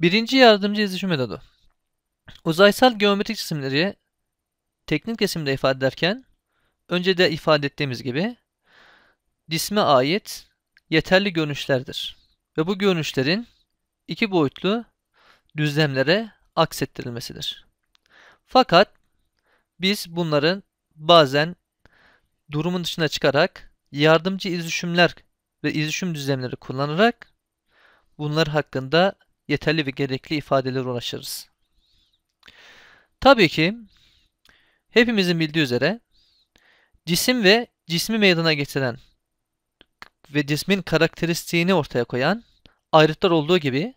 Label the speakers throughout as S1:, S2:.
S1: Birinci yardımcı izleşim metodu. Uzaysal geometrik cisimleri teknik resimde ifade ederken önce de ifade ettiğimiz gibi cisme ait yeterli görünüşlerdir. Ve bu görünüşlerin iki boyutlu düzlemlere aksettirilmesidir. Fakat biz bunların bazen durumun dışına çıkarak yardımcı izüşümler ve izüşüm düzlemleri kullanarak bunlar hakkında yeterli ve gerekli ifadeler ulaşırız. Tabii ki hepimizin bildiği üzere cisim ve cismi meydana getiren ve cismin karakteristiğini ortaya koyan ayrıtlar olduğu gibi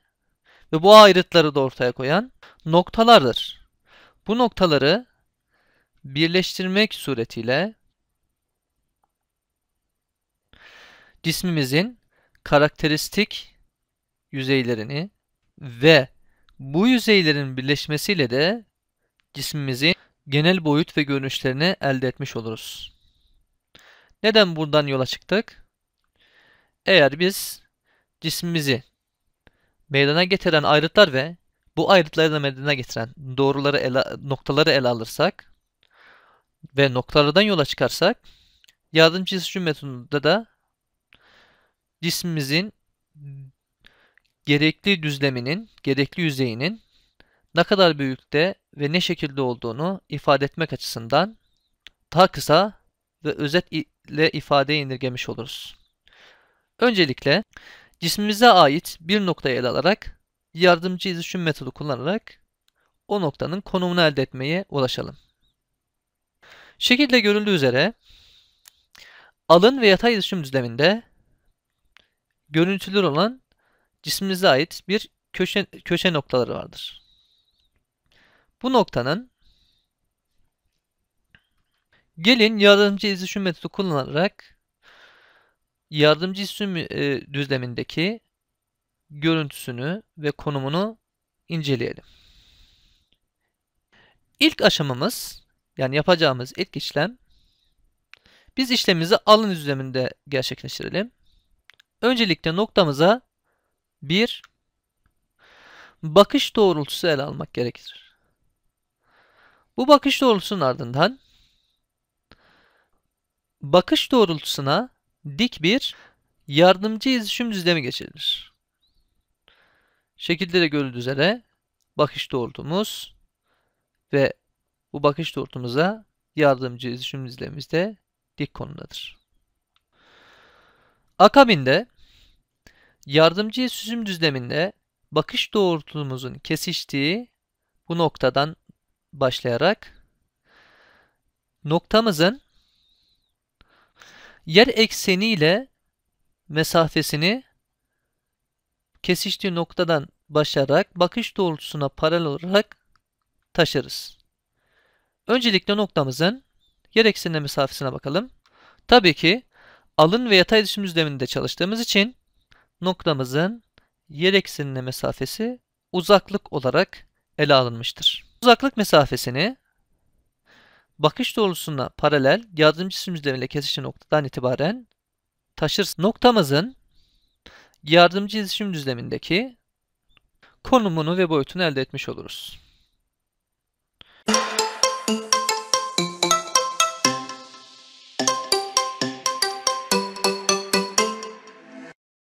S1: ve bu ayrıtları da ortaya koyan noktalardır. Bu noktaları birleştirmek suretiyle cismimizin karakteristik yüzeylerini ve bu yüzeylerin birleşmesiyle de cismimizin genel boyut ve görünüşlerini elde etmiş oluruz. Neden buradan yola çıktık? Eğer biz cismimizi meydana getiren ayrıtlar ve bu ayrıtları da meydana getiren doğruları ele, noktaları ele alırsak ve noktalardan yola çıkarsak yardımcı cisim metodunda da cismimizin gerekli düzleminin, gerekli yüzeyinin ne kadar büyükte ve ne şekilde olduğunu ifade etmek açısından daha kısa ve özet ile ifadeye indirgemiş oluruz. Öncelikle cismimize ait bir noktayı ele alarak yardımcı izleşim metodu kullanarak o noktanın konumunu elde etmeye ulaşalım. Şekilde görüldüğü üzere alın ve yatay izleşim düzleminde görüntülür olan cismimize ait bir köşe, köşe noktaları vardır. Bu noktanın gelin yardımcı izleşim metodu kullanarak yardımcı izleşim e, düzlemindeki görüntüsünü ve konumunu inceleyelim. İlk aşamamız yani yapacağımız ilk işlem biz işlemimizi alın düzleminde gerçekleştirelim. Öncelikle noktamıza bir bakış doğrultusu ele almak gerekir. Bu bakış doğrultusunun ardından bakış doğrultusuna dik bir yardımcı izleşim düzlemi geçirilir. Şekilde de görüldüğü üzere bakış doğrultumuz ve bu bakış doğrultumuza yardımcı izleşim düzlemimiz de dik konumdadır. Akabinde Yardımcı süzüm düzleminde bakış doğrultumuzun kesiştiği bu noktadan başlayarak noktamızın yer ekseni ile mesafesini kesiştiği noktadan başlayarak bakış doğrultusuna paralel olarak taşırız. Öncelikle noktamızın yer eksenine mesafesine bakalım. Tabii ki alın ve yatay düşüm düzleminde çalıştığımız için noktamızın yer eksenine mesafesi uzaklık olarak ele alınmıştır. Uzaklık mesafesini bakış doğrusuna paralel yardımcı çizimleriyle kesişen noktadan itibaren taşır noktamızın yardımcı iletişim düzlemindeki konumunu ve boyutunu elde etmiş oluruz.